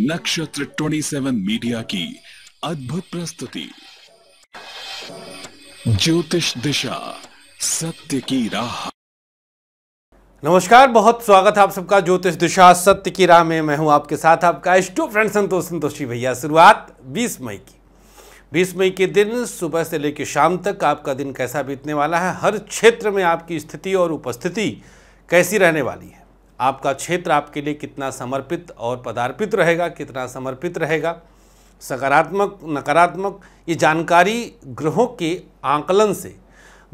नक्षत्र 27 मीडिया की अद्भुत प्रस्तुति ज्योतिष दिशा सत्य की राह नमस्कार बहुत स्वागत है आप सबका ज्योतिष दिशा सत्य की राह में मैं हूं आपके साथ आपका इष्टो फ्रेंड संतोष संतोषी भैया शुरुआत 20 मई की 20 मई के दिन सुबह से लेकर शाम तक आपका दिन कैसा बीतने वाला है हर क्षेत्र में आपकी स्थिति और उपस्थिति कैसी रहने वाली है आपका क्षेत्र आपके लिए कितना समर्पित और पदार्पित रहेगा कितना समर्पित रहेगा सकारात्मक नकारात्मक ये जानकारी ग्रहों के आंकलन से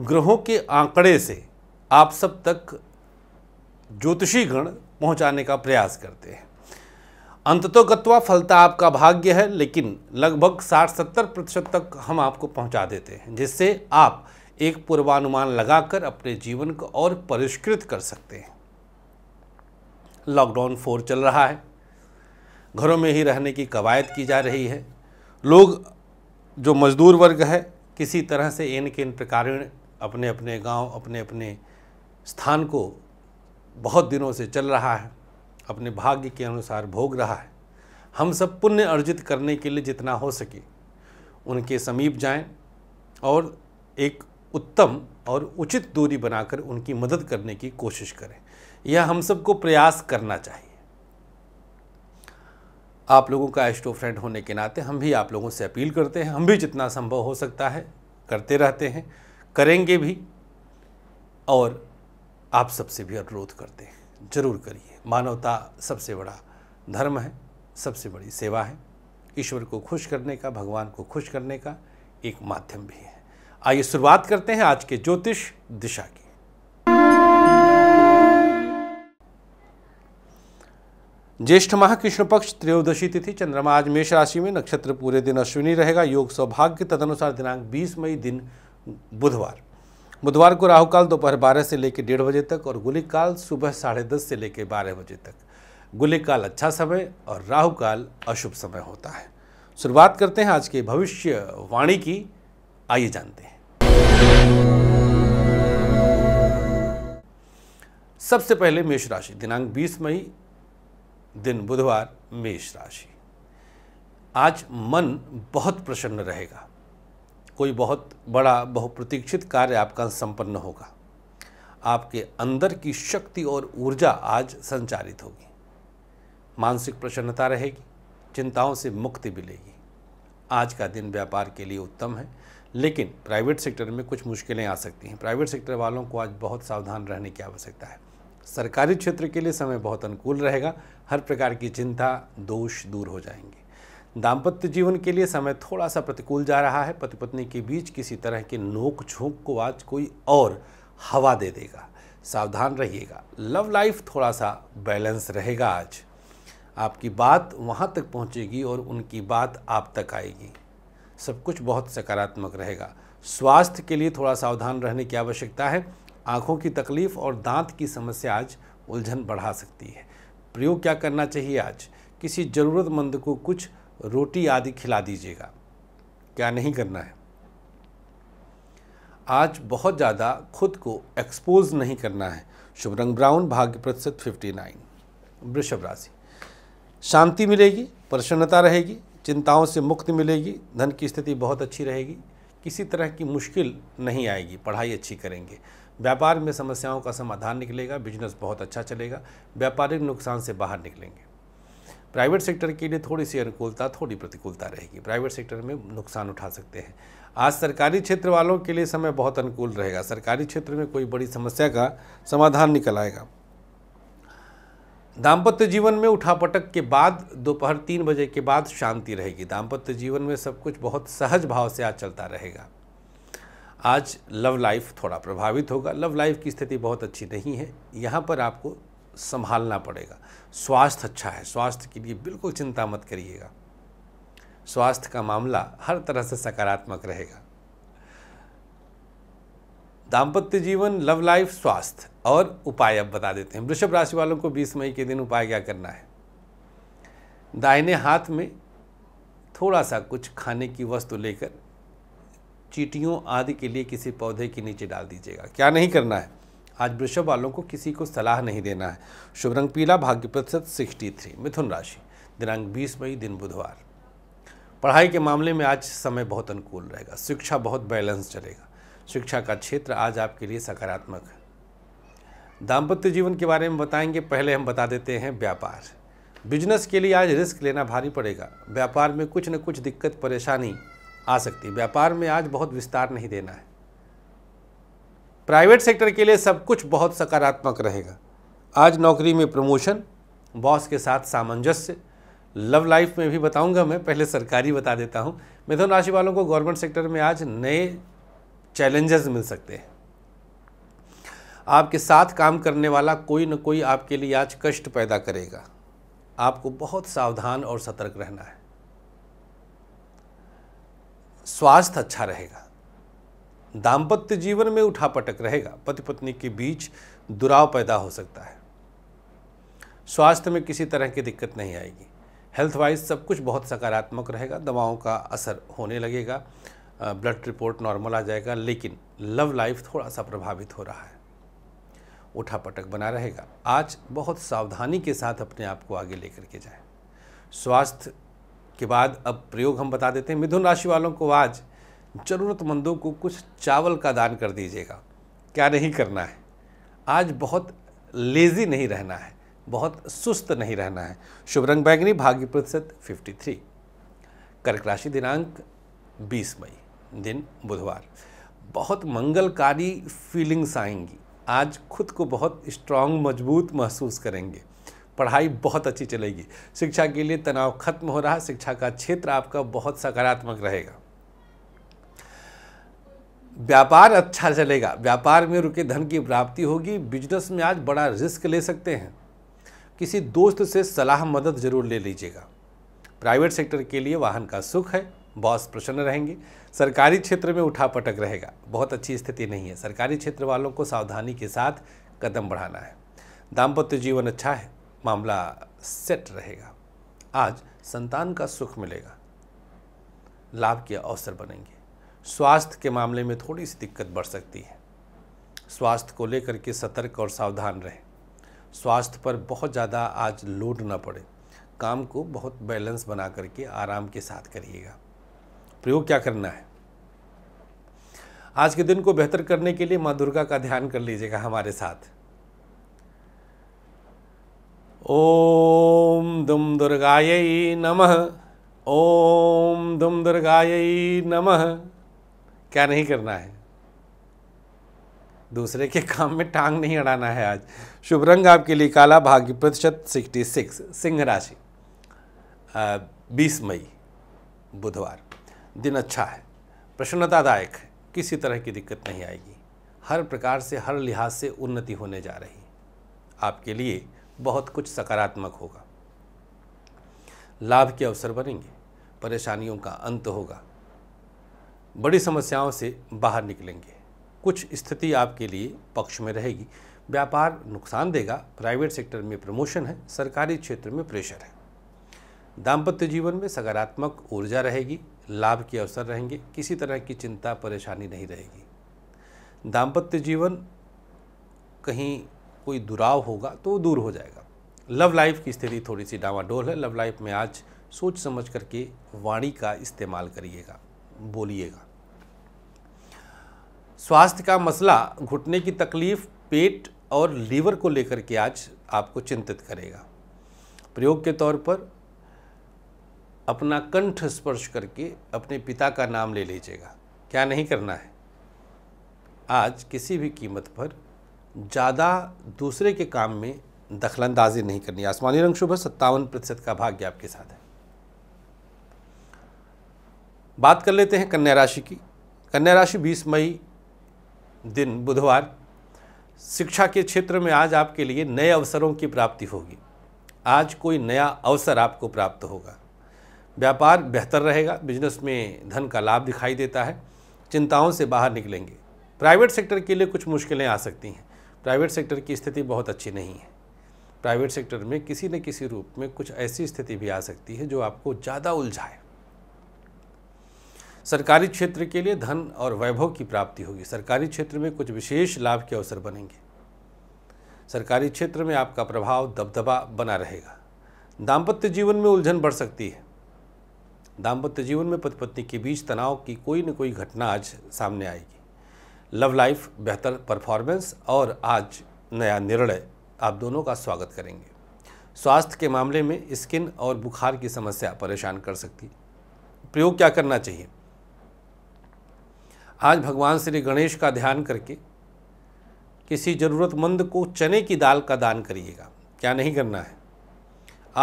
ग्रहों के आंकड़े से आप सब तक ज्योतिषी गण पहुंचाने का प्रयास करते हैं अंततोगत्वा फलता आपका भाग्य है लेकिन लगभग 60-70 प्रतिशत तक हम आपको पहुंचा देते हैं जिससे आप एक पूर्वानुमान लगाकर अपने जीवन को और परिष्कृत कर सकते हैं लॉकडाउन फोर चल रहा है घरों में ही रहने की कवायद की जा रही है लोग जो मज़दूर वर्ग है किसी तरह से इन किन प्रकार अपने अपने गांव अपने अपने स्थान को बहुत दिनों से चल रहा है अपने भाग्य के अनुसार भोग रहा है हम सब पुण्य अर्जित करने के लिए जितना हो सके उनके समीप जाएं और एक उत्तम और उचित दूरी बनाकर उनकी मदद करने की कोशिश करें यह हम सबको प्रयास करना चाहिए आप लोगों का एस्टो फ्रेंड होने के नाते हम भी आप लोगों से अपील करते हैं हम भी जितना संभव हो सकता है करते रहते हैं करेंगे भी और आप सबसे भी अनुरोध करते हैं जरूर करिए मानवता सबसे बड़ा धर्म है सबसे बड़ी सेवा है ईश्वर को खुश करने का भगवान को खुश करने का एक माध्यम भी है आइए शुरुआत करते हैं आज के ज्योतिष दिशा की ज्येष्ठ माह कृष्ण पक्ष त्रयोदशी तिथि चंद्रमा आज मेष राशि में नक्षत्र पूरे दिन अश्विनी रहेगा योग सौभाग्य तदनुसार दिनांक 20 मई दिन बुधवार बुधवार को राहु काल दोपहर बारह से लेकर डेढ़ बजे तक और गुलिक काल सुबह साढ़े दस से लेकर बारह बजे तक गुलिक काल अच्छा समय और राहु काल अशुभ समय होता है शुरुआत करते हैं आज के भविष्यवाणी की आइए जानते हैं सबसे पहले मेष राशि दिनांक 20 मई दिन बुधवार मेष राशि आज मन बहुत प्रसन्न रहेगा कोई बहुत बड़ा बहुप्रतीक्षित कार्य आपका संपन्न होगा आपके अंदर की शक्ति और ऊर्जा आज संचारित होगी मानसिक प्रसन्नता रहेगी चिंताओं से मुक्ति मिलेगी आज का दिन व्यापार के लिए उत्तम है लेकिन प्राइवेट सेक्टर में कुछ मुश्किलें आ सकती हैं प्राइवेट सेक्टर वालों को आज बहुत सावधान रहने की आवश्यकता है सरकारी क्षेत्र के लिए समय बहुत अनुकूल रहेगा हर प्रकार की चिंता दोष दूर हो जाएंगे दाम्पत्य जीवन के लिए समय थोड़ा सा प्रतिकूल जा रहा है पति पत्नी के बीच किसी तरह के नोक झोंक को आज कोई और हवा दे देगा सावधान रहिएगा लव लाइफ थोड़ा सा बैलेंस रहेगा आज आपकी बात वहाँ तक पहुँचेगी और उनकी बात आप तक आएगी सब कुछ बहुत सकारात्मक रहेगा स्वास्थ्य के लिए थोड़ा सावधान रहने की आवश्यकता है आँखों की तकलीफ़ और दांत की समस्या आज उलझन बढ़ा सकती है प्रयोग क्या करना चाहिए आज किसी ज़रूरतमंद को कुछ रोटी आदि खिला दीजिएगा क्या नहीं करना है आज बहुत ज़्यादा खुद को एक्सपोज नहीं करना है शुभ रंग ब्राउन भाग्य प्रतिशत फिफ्टी नाइन वृषभ राशि शांति मिलेगी प्रसन्नता रहेगी चिंताओं से मुक्ति मिलेगी धन की स्थिति बहुत अच्छी रहेगी किसी तरह की मुश्किल नहीं आएगी पढ़ाई अच्छी करेंगे व्यापार में समस्याओं का समाधान निकलेगा बिजनेस बहुत अच्छा चलेगा व्यापारिक नुकसान से बाहर निकलेंगे प्राइवेट सेक्टर के लिए थोड़ी सी अनुकूलता थोड़ी प्रतिकूलता रहेगी प्राइवेट सेक्टर में नुकसान उठा सकते हैं आज सरकारी क्षेत्र वालों के लिए समय बहुत अनुकूल रहेगा सरकारी क्षेत्र में कोई बड़ी समस्या का समाधान निकल आएगा दाम्पत्य जीवन में उठापटक के बाद दोपहर तीन बजे के बाद शांति रहेगी दाम्पत्य जीवन में सब कुछ बहुत सहज भाव से आज चलता रहेगा आज लव लाइफ थोड़ा प्रभावित होगा लव लाइफ की स्थिति बहुत अच्छी नहीं है यहाँ पर आपको संभालना पड़ेगा स्वास्थ्य अच्छा है स्वास्थ्य के लिए बिल्कुल चिंता मत करिएगा स्वास्थ्य का मामला हर तरह से सकारात्मक रहेगा दाम्पत्य जीवन लव लाइफ स्वास्थ्य और उपाय अब बता देते हैं वृषभ राशि वालों को 20 मई के दिन उपाय क्या करना है दाहिने हाथ में थोड़ा सा कुछ खाने की वस्तु लेकर चीटियों आदि के लिए किसी पौधे के नीचे डाल दीजिएगा क्या नहीं करना है आज वृषभ वालों को किसी को सलाह नहीं देना है शुभ रंग पीला भाग्य प्रतिशत सिक्सटी थ्री मिथुन राशि दिनांक बीस मई दिन बुधवार पढ़ाई के मामले में आज समय बहुत अनुकूल रहेगा शिक्षा बहुत बैलेंस चलेगा शिक्षा का क्षेत्र आज आपके लिए सकारात्मक दाम्पत्य जीवन के बारे में बताएंगे पहले हम बता देते हैं व्यापार बिजनेस के लिए आज रिस्क लेना भारी पड़ेगा व्यापार में कुछ न कुछ दिक्कत परेशानी आ सकती है व्यापार में आज बहुत विस्तार नहीं देना है प्राइवेट सेक्टर के लिए सब कुछ बहुत सकारात्मक रहेगा आज नौकरी में प्रमोशन बॉस के साथ सामंजस्य लव लाइफ में भी बताऊंगा मैं पहले सरकारी बता देता हूं मिथुन राशि वालों को गवर्नमेंट सेक्टर में आज नए चैलेंजेस मिल सकते हैं आपके साथ काम करने वाला कोई ना कोई आपके लिए आज कष्ट पैदा करेगा आपको बहुत सावधान और सतर्क रहना है स्वास्थ्य अच्छा रहेगा दाम्पत्य जीवन में उठापटक रहेगा पति पत्नी के बीच दुराव पैदा हो सकता है स्वास्थ्य में किसी तरह की दिक्कत नहीं आएगी हेल्थ वाइज सब कुछ बहुत सकारात्मक रहेगा दवाओं का असर होने लगेगा ब्लड रिपोर्ट नॉर्मल आ जाएगा लेकिन लव लाइफ थोड़ा सा प्रभावित हो रहा है उठा पटक बना रहेगा आज बहुत सावधानी के साथ अपने आप को आगे लेकर के जाएं स्वास्थ्य के बाद अब प्रयोग हम बता देते हैं मिथुन राशि वालों को आज ज़रूरतमंदों को कुछ चावल का दान कर दीजिएगा क्या नहीं करना है आज बहुत लेज़ी नहीं रहना है बहुत सुस्त नहीं रहना है शुभ रंग बैगनी भाग्य प्रतिशत 53 कर्क राशि दिनांक 20 मई दिन बुधवार बहुत मंगलकारी फीलिंग्स आएंगी आज खुद को बहुत स्ट्रांग मजबूत महसूस करेंगे पढ़ाई बहुत अच्छी चलेगी शिक्षा के लिए तनाव खत्म हो रहा शिक्षा का क्षेत्र आपका बहुत सकारात्मक रहेगा व्यापार अच्छा चलेगा व्यापार में रुके धन की प्राप्ति होगी बिजनेस में आज बड़ा रिस्क ले सकते हैं किसी दोस्त से सलाह मदद जरूर ले लीजिएगा प्राइवेट सेक्टर के लिए वाहन का सुख है बॉस प्रसन्न रहेंगे सरकारी क्षेत्र में उठा पटक रहेगा बहुत अच्छी स्थिति नहीं है सरकारी क्षेत्र वालों को सावधानी के साथ कदम बढ़ाना है दाम्पत्य जीवन अच्छा है मामला सेट रहेगा आज संतान का सुख मिलेगा लाभ के अवसर बनेंगे स्वास्थ्य के मामले में थोड़ी सी दिक्कत बढ़ सकती है स्वास्थ्य को लेकर के सतर्क और सावधान रहें स्वास्थ्य पर बहुत ज़्यादा आज लोड ना पड़े काम को बहुत बैलेंस बना करके आराम के साथ करिएगा प्रयोग क्या करना है आज के दिन को बेहतर करने के लिए माँ दुर्गा का ध्यान कर लीजिएगा हमारे साथ ओम दुम दुर्गाय नमः ओम दुम दुर्गाय नमः क्या नहीं करना है दूसरे के काम में टांग नहीं अड़ाना है आज शुभ रंग आपके लिए काला भाग्य प्रतिशत सिक्सटी सिक्स सिंह राशि बीस मई बुधवार दिन अच्छा है प्रसन्नतादायक है किसी तरह की दिक्कत नहीं आएगी हर प्रकार से हर लिहाज से उन्नति होने जा रही आपके लिए बहुत कुछ सकारात्मक होगा लाभ के अवसर बनेंगे परेशानियों का अंत होगा बड़ी समस्याओं से बाहर निकलेंगे कुछ स्थिति आपके लिए पक्ष में रहेगी व्यापार नुकसान देगा प्राइवेट सेक्टर में प्रमोशन है सरकारी क्षेत्र में प्रेशर है दाम्पत्य जीवन में सकारात्मक ऊर्जा रहेगी लाभ के अवसर रहेंगे किसी तरह की चिंता परेशानी नहीं रहेगी दाम्पत्य जीवन कहीं कोई दुराव होगा तो दूर हो जाएगा लव लाइफ की स्थिति थोड़ी सी डावाडोल है लव लाइफ में आज सोच समझ करके वाणी का इस्तेमाल करिएगा बोलिएगा स्वास्थ्य का मसला घुटने की तकलीफ पेट और लीवर को लेकर के आज आपको चिंतित करेगा प्रयोग के तौर पर अपना कंठ स्पर्श करके अपने पिता का नाम ले लीजिएगा क्या नहीं करना है आज किसी भी कीमत पर ज़्यादा दूसरे के काम में दखलंदाजी नहीं करनी आसमानी रंग शुभ सत्तावन प्रतिशत का भाग्य आपके साथ है बात कर लेते हैं कन्या राशि की कन्या राशि 20 मई दिन बुधवार शिक्षा के क्षेत्र में आज आपके लिए नए अवसरों की प्राप्ति होगी आज कोई नया अवसर आपको प्राप्त होगा व्यापार बेहतर रहेगा बिजनेस में धन का लाभ दिखाई देता है चिंताओं से बाहर निकलेंगे प्राइवेट सेक्टर के लिए कुछ मुश्किलें आ सकती हैं प्राइवेट सेक्टर की स्थिति बहुत अच्छी नहीं है प्राइवेट सेक्टर में किसी न किसी रूप में कुछ ऐसी स्थिति भी आ सकती है जो आपको ज़्यादा उलझाए सरकारी क्षेत्र के लिए धन और वैभव की प्राप्ति होगी सरकारी क्षेत्र में कुछ विशेष लाभ के अवसर बनेंगे सरकारी क्षेत्र में आपका प्रभाव दबदबा बना रहेगा दाम्पत्य जीवन में उलझन बढ़ सकती है दाम्पत्य जीवन में पति पत्नी के बीच तनाव की कोई न कोई घटना आज सामने आएगी लव लाइफ बेहतर परफॉर्मेंस और आज नया निर्णय आप दोनों का स्वागत करेंगे स्वास्थ्य के मामले में स्किन और बुखार की समस्या परेशान कर सकती प्रयोग क्या करना चाहिए आज भगवान श्री गणेश का ध्यान करके किसी ज़रूरतमंद को चने की दाल का दान करिएगा क्या नहीं करना है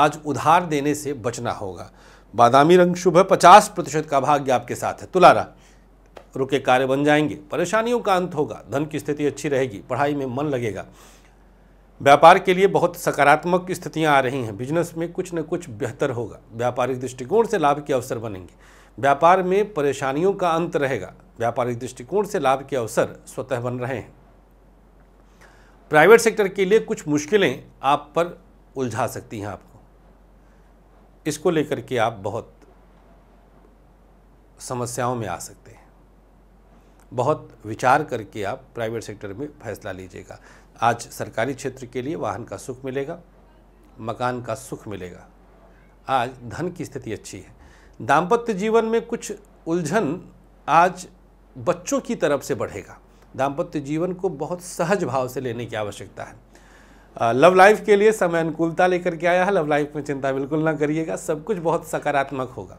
आज उधार देने से बचना होगा बादामी रंग शुभ है पचास प्रतिशत का भाग्य आपके साथ है तुला रुके कार्य बन जाएंगे परेशानियों का अंत होगा धन की स्थिति अच्छी रहेगी पढ़ाई में मन लगेगा व्यापार के लिए बहुत सकारात्मक स्थितियां आ रही हैं बिजनेस में कुछ न कुछ बेहतर होगा व्यापारिक दृष्टिकोण से लाभ के अवसर बनेंगे व्यापार में परेशानियों का अंत रहेगा व्यापारिक दृष्टिकोण से लाभ के अवसर स्वतः बन रहे हैं प्राइवेट सेक्टर के लिए कुछ मुश्किलें आप पर उलझा सकती हैं आप इसको लेकर के आप बहुत समस्याओं में आ सकते हैं बहुत विचार करके आप प्राइवेट सेक्टर में फैसला लीजिएगा आज सरकारी क्षेत्र के लिए वाहन का सुख मिलेगा मकान का सुख मिलेगा आज धन की स्थिति अच्छी है दाम्पत्य जीवन में कुछ उलझन आज बच्चों की तरफ से बढ़ेगा दाम्पत्य जीवन को बहुत सहज भाव से लेने की आवश्यकता है लव लाइफ के लिए समय अनुकूलता लेकर के आया है लव लाइफ में चिंता बिल्कुल ना करिएगा सब कुछ बहुत सकारात्मक होगा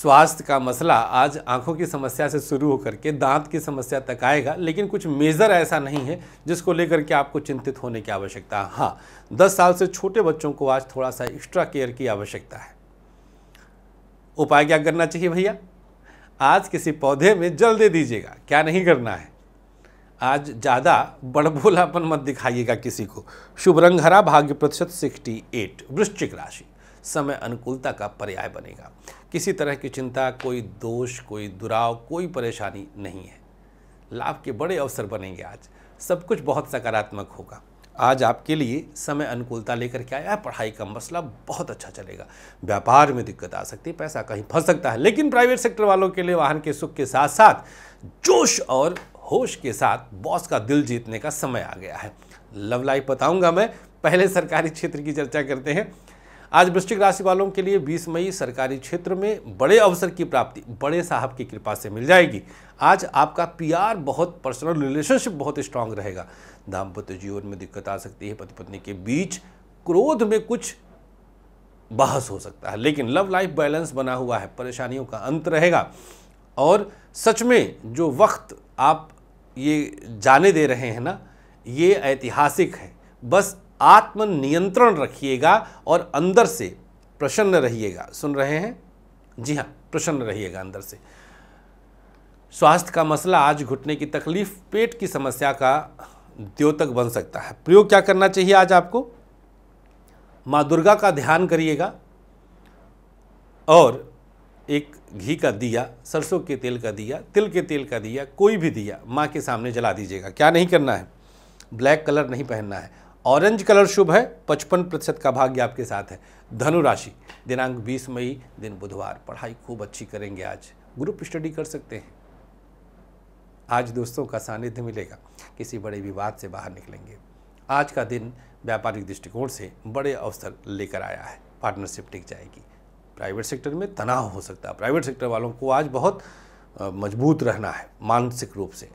स्वास्थ्य का मसला आज आंखों की समस्या से शुरू होकर के दांत की समस्या तक आएगा लेकिन कुछ मेज़र ऐसा नहीं है जिसको लेकर के आपको चिंतित होने की आवश्यकता है हाँ दस साल से छोटे बच्चों को आज थोड़ा सा एक्स्ट्रा केयर की आवश्यकता है उपाय क्या करना चाहिए भैया आज किसी पौधे में जल दे दीजिएगा क्या नहीं करना है आज ज़्यादा बड़बोलापन मत दिखाइएगा किसी को शुभ रंग हरा भाग्य प्रतिशत सिक्सटी एट वृश्चिक राशि समय अनुकूलता का पर्याय बनेगा किसी तरह की चिंता कोई दोष कोई दुराव कोई परेशानी नहीं है लाभ के बड़े अवसर बनेंगे आज सब कुछ बहुत सकारात्मक होगा आज आपके लिए समय अनुकूलता लेकर के आया पढ़ाई का मसला बहुत अच्छा चलेगा व्यापार में दिक्कत आ सकती है पैसा कहीं फंस सकता है लेकिन प्राइवेट सेक्टर वालों के लिए वाहन के सुख के साथ साथ जोश और होश के साथ बॉस का दिल जीतने का समय आ गया है लव लाइफ बताऊंगा मैं पहले सरकारी क्षेत्र की चर्चा करते हैं आज वृश्चिक राशि वालों के लिए 20 मई सरकारी क्षेत्र में बड़े अवसर की प्राप्ति बड़े साहब की कृपा से मिल जाएगी आज आपका पीआर बहुत पर्सनल रिलेशनशिप बहुत स्ट्रांग रहेगा दाम्पत्य जीवन में दिक्कत आ सकती है पति पत्नी के बीच क्रोध में कुछ बहस हो सकता है लेकिन लव लाइफ बैलेंस बना हुआ है परेशानियों का अंत रहेगा और सच में जो वक्त आप ये जाने दे रहे हैं ना ये ऐतिहासिक है बस आत्मनियंत्रण रखिएगा और अंदर से प्रसन्न रहिएगा सुन रहे हैं जी हाँ प्रसन्न रहिएगा अंदर से स्वास्थ्य का मसला आज घुटने की तकलीफ पेट की समस्या का द्योतक बन सकता है प्रयोग क्या करना चाहिए आज आपको माँ दुर्गा का ध्यान करिएगा और एक घी का दिया सरसों के तेल का दिया तिल के तेल का दिया कोई भी दिया माँ के सामने जला दीजिएगा क्या नहीं करना है ब्लैक कलर नहीं पहनना है ऑरेंज कलर शुभ है पचपन प्रतिशत का भाग्य आपके साथ है धनु राशि दिनांक 20 मई दिन बुधवार पढ़ाई खूब अच्छी करेंगे आज ग्रुप स्टडी कर सकते हैं आज दोस्तों का सानिध्य मिलेगा किसी बड़े विवाद से बाहर निकलेंगे आज का दिन व्यापारिक दृष्टिकोण से बड़े अवसर लेकर आया है पार्टनरशिप टिक जाएगी प्राइवेट सेक्टर में तनाव हो सकता है प्राइवेट सेक्टर वालों को आज बहुत मजबूत रहना है मानसिक रूप से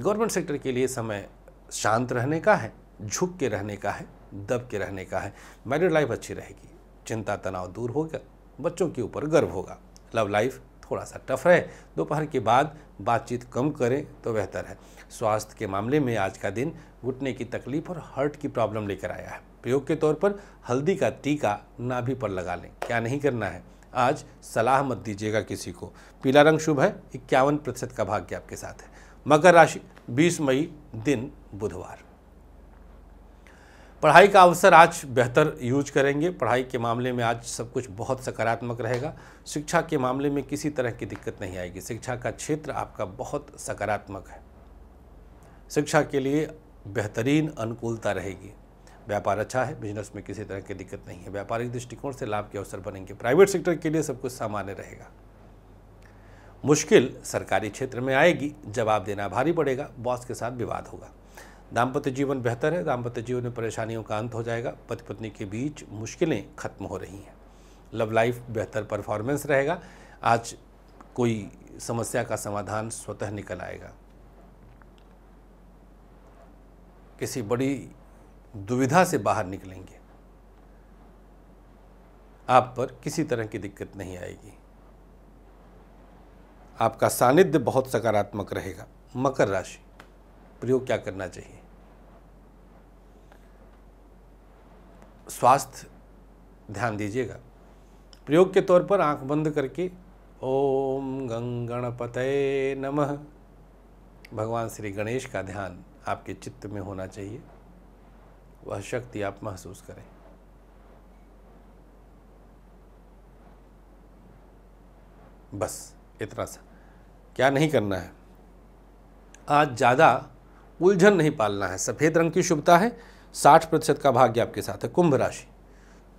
गवर्नमेंट सेक्टर के लिए समय शांत रहने का है झुक के रहने का है दब के रहने का है मैरिड लाइफ अच्छी रहेगी चिंता तनाव दूर होगा बच्चों के ऊपर गर्व होगा लव लाइफ थोड़ा सा टफ रहे दोपहर के बाद बातचीत कम करें तो बेहतर है स्वास्थ्य के मामले में आज का दिन घुटने की तकलीफ और हर्ट की प्रॉब्लम लेकर आया है प्रयोग के तौर पर हल्दी का टीका नाभि पर लगा लें क्या नहीं करना है आज सलाह मत दीजिएगा किसी को पीला रंग शुभ है इक्यावन प्रतिशत का भाग्य आपके साथ है मकर राशि 20 मई दिन बुधवार पढ़ाई का अवसर आज बेहतर यूज करेंगे पढ़ाई के मामले में आज सब कुछ बहुत सकारात्मक रहेगा शिक्षा के मामले में किसी तरह की दिक्कत नहीं आएगी शिक्षा का क्षेत्र आपका बहुत सकारात्मक है शिक्षा के लिए बेहतरीन अनुकूलता रहेगी व्यापार अच्छा है बिजनेस में किसी तरह की दिक्कत नहीं है व्यापारिक दृष्टिकोण से लाभ के अवसर बनेंगे प्राइवेट सेक्टर के लिए सब कुछ सामान्य रहेगा मुश्किल सरकारी क्षेत्र में आएगी जवाब देना भारी पड़ेगा बॉस के साथ विवाद होगा दाम्पत्य जीवन बेहतर है दाम्पत्य जीवन में परेशानियों का अंत हो जाएगा पति पत्नी के बीच मुश्किलें खत्म हो रही हैं लव लाइफ बेहतर परफॉर्मेंस रहेगा आज कोई समस्या का समाधान स्वतः निकल आएगा किसी बड़ी दुविधा से बाहर निकलेंगे आप पर किसी तरह की दिक्कत नहीं आएगी आपका सानिध्य बहुत सकारात्मक रहेगा मकर राशि प्रयोग क्या करना चाहिए स्वास्थ्य ध्यान दीजिएगा प्रयोग के तौर पर आंख बंद करके ओम गंग गणपतये नमः भगवान श्री गणेश का ध्यान आपके चित्त में होना चाहिए वह शक्ति आप महसूस करें बस इतना सा क्या नहीं करना है आज ज़्यादा उलझन नहीं पालना है सफ़ेद रंग की शुभता है साठ प्रतिशत का भाग्य आपके साथ है कुंभ राशि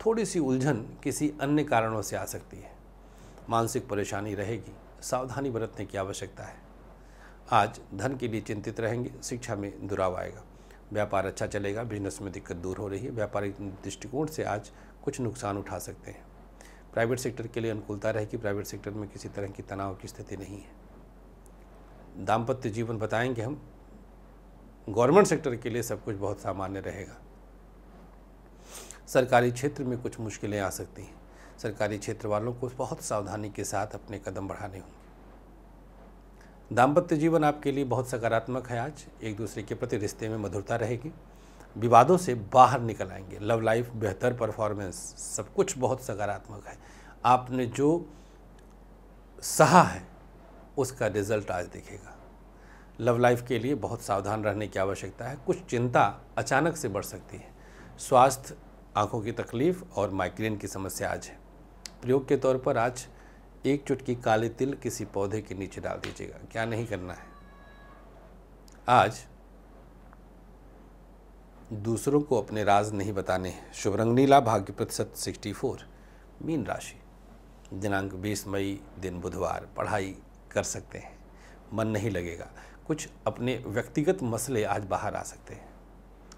थोड़ी सी उलझन किसी अन्य कारणों से आ सकती है मानसिक परेशानी रहेगी सावधानी बरतने की आवश्यकता है आज धन के लिए चिंतित रहेंगे शिक्षा में दुराव आएगा व्यापार अच्छा चलेगा बिजनेस में दिक्कत दूर हो रही है व्यापारिक दृष्टिकोण से आज कुछ नुकसान उठा सकते हैं प्राइवेट सेक्टर के लिए अनुकूलता रहेगी प्राइवेट सेक्टर में किसी तरह की तनाव की स्थिति नहीं है दाम्पत्य जीवन बताएंगे हम गवर्नमेंट सेक्टर के लिए सब कुछ बहुत सामान्य रहेगा सरकारी क्षेत्र में कुछ मुश्किलें आ सकती हैं सरकारी क्षेत्र वालों को बहुत सावधानी के साथ अपने कदम बढ़ाने होंगे दाम्पत्य जीवन आपके लिए बहुत सकारात्मक है आज एक दूसरे के प्रति रिश्ते में मधुरता रहेगी विवादों से बाहर निकल आएंगे लव लाइफ बेहतर परफॉर्मेंस सब कुछ बहुत सकारात्मक है आपने जो सहा है उसका रिजल्ट आज दिखेगा लव लाइफ के लिए बहुत सावधान रहने की आवश्यकता है कुछ चिंता अचानक से बढ़ सकती है स्वास्थ्य आंखों की तकलीफ़ और माइग्रेन की समस्या आज है प्रयोग के तौर पर आज एक चुटकी काले तिल किसी पौधे के नीचे डाल दीजिएगा क्या नहीं करना है आज दूसरों को अपने राज नहीं बताने हैं शुभ रंग नीला भाग्य प्रतिशत सिक्सटी फोर मीन राशि दिनांक बीस मई दिन बुधवार पढ़ाई कर सकते हैं मन नहीं लगेगा कुछ अपने व्यक्तिगत मसले आज बाहर आ सकते हैं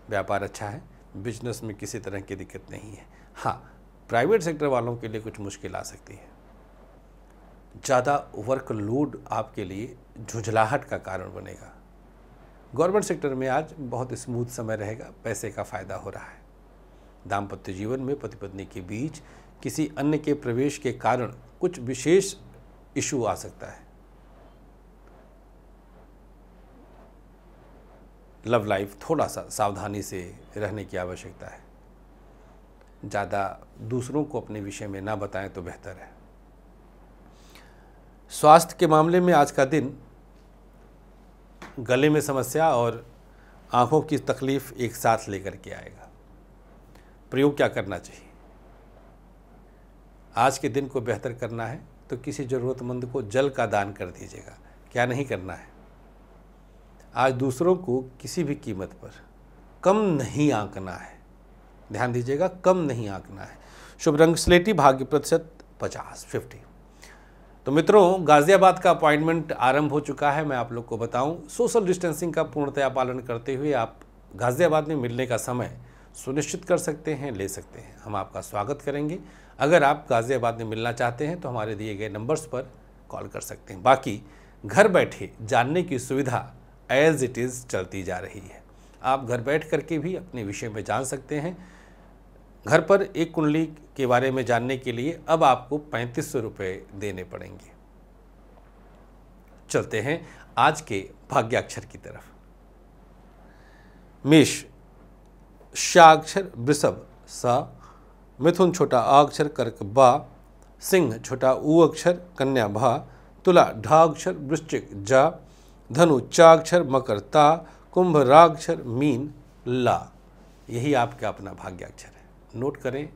व्यापार अच्छा है बिजनेस में किसी तरह की दिक्कत नहीं है हाँ प्राइवेट सेक्टर वालों के लिए कुछ मुश्किल आ सकती है ज़्यादा वर्कलोड आपके लिए झुझलाहट का कारण बनेगा गवर्नमेंट सेक्टर में आज बहुत स्मूथ समय रहेगा पैसे का फ़ायदा हो रहा है दाम्पत्य जीवन में पति पत्नी के बीच किसी अन्य के प्रवेश के कारण कुछ विशेष इशू आ सकता है लव लाइफ थोड़ा सा सावधानी से रहने की आवश्यकता है ज़्यादा दूसरों को अपने विषय में ना बताएं तो बेहतर है स्वास्थ्य के मामले में आज का दिन गले में समस्या और आँखों की तकलीफ़ एक साथ लेकर के आएगा प्रयोग क्या करना चाहिए आज के दिन को बेहतर करना है तो किसी ज़रूरतमंद को जल का दान कर दीजिएगा क्या नहीं करना है आज दूसरों को किसी भी कीमत पर कम नहीं आंकना है ध्यान दीजिएगा कम नहीं आंकना है शुभ रंग स्लेटी भाग्य प्रतिशत पचास फिफ्टी तो मित्रों गाज़ियाबाद का अपॉइंटमेंट आरंभ हो चुका है मैं आप लोग को बताऊं सोशल डिस्टेंसिंग का पूर्णतया पालन करते हुए आप गाज़ियाबाद में मिलने का समय सुनिश्चित कर सकते हैं ले सकते हैं हम आपका स्वागत करेंगे अगर आप गाज़ियाबाद में मिलना चाहते हैं तो हमारे दिए गए नंबर्स पर कॉल कर सकते हैं बाकी घर बैठे जानने की सुविधा एज इट इज़ चलती जा रही है आप घर बैठ करके भी अपने विषय में जान सकते हैं घर पर एक कुंडली के बारे में जानने के लिए अब आपको पैंतीस सौ रुपये देने पड़ेंगे चलते हैं आज के भाग्याक्षर की तरफ मेष शाक्षर वृषभ सा मिथुन छोटा अक्षर कर्क बा सिंह छोटा ऊ अक्षर कन्या भा तुला ढाक्षर वृश्चिक जा धनु चाक्षर मकर ता कुंभ राक्षर मीन ला यही आपका अपना भाग्याक्षर है नोट करें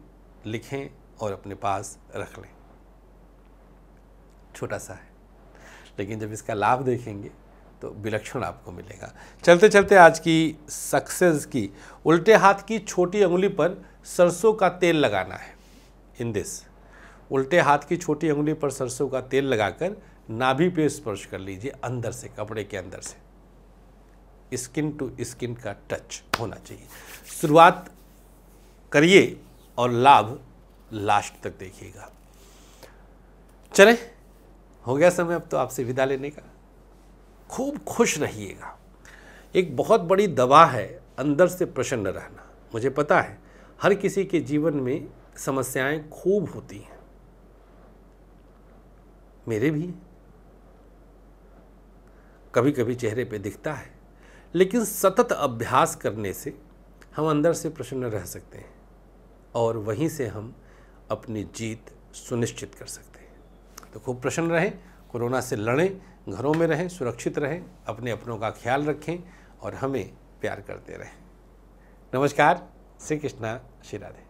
लिखें और अपने पास रख लें छोटा सा है लेकिन जब इसका लाभ देखेंगे तो विलक्षण आपको मिलेगा चलते चलते आज की सक्सेस की उल्टे हाथ की छोटी उंगली पर सरसों का तेल लगाना है इन दिस उल्टे हाथ की छोटी उंगली पर सरसों का तेल लगाकर नाभि पे स्पर्श कर लीजिए अंदर से कपड़े के अंदर से स्किन टू स्किन का टच होना चाहिए शुरुआत करिए और लाभ लास्ट तक देखिएगा चले हो गया समय अब तो आपसे विदा लेने का खूब खुश रहिएगा एक बहुत बड़ी दवा है अंदर से प्रसन्न रहना मुझे पता है हर किसी के जीवन में समस्याएं खूब होती हैं मेरे भी कभी कभी चेहरे पे दिखता है लेकिन सतत अभ्यास करने से हम अंदर से प्रसन्न रह सकते हैं और वहीं से हम अपनी जीत सुनिश्चित कर सकते हैं तो खूब प्रसन्न रहें कोरोना से लड़ें घरों में रहें सुरक्षित रहें अपने अपनों का ख्याल रखें और हमें प्यार करते रहें नमस्कार श्री कृष्णा श्री राधे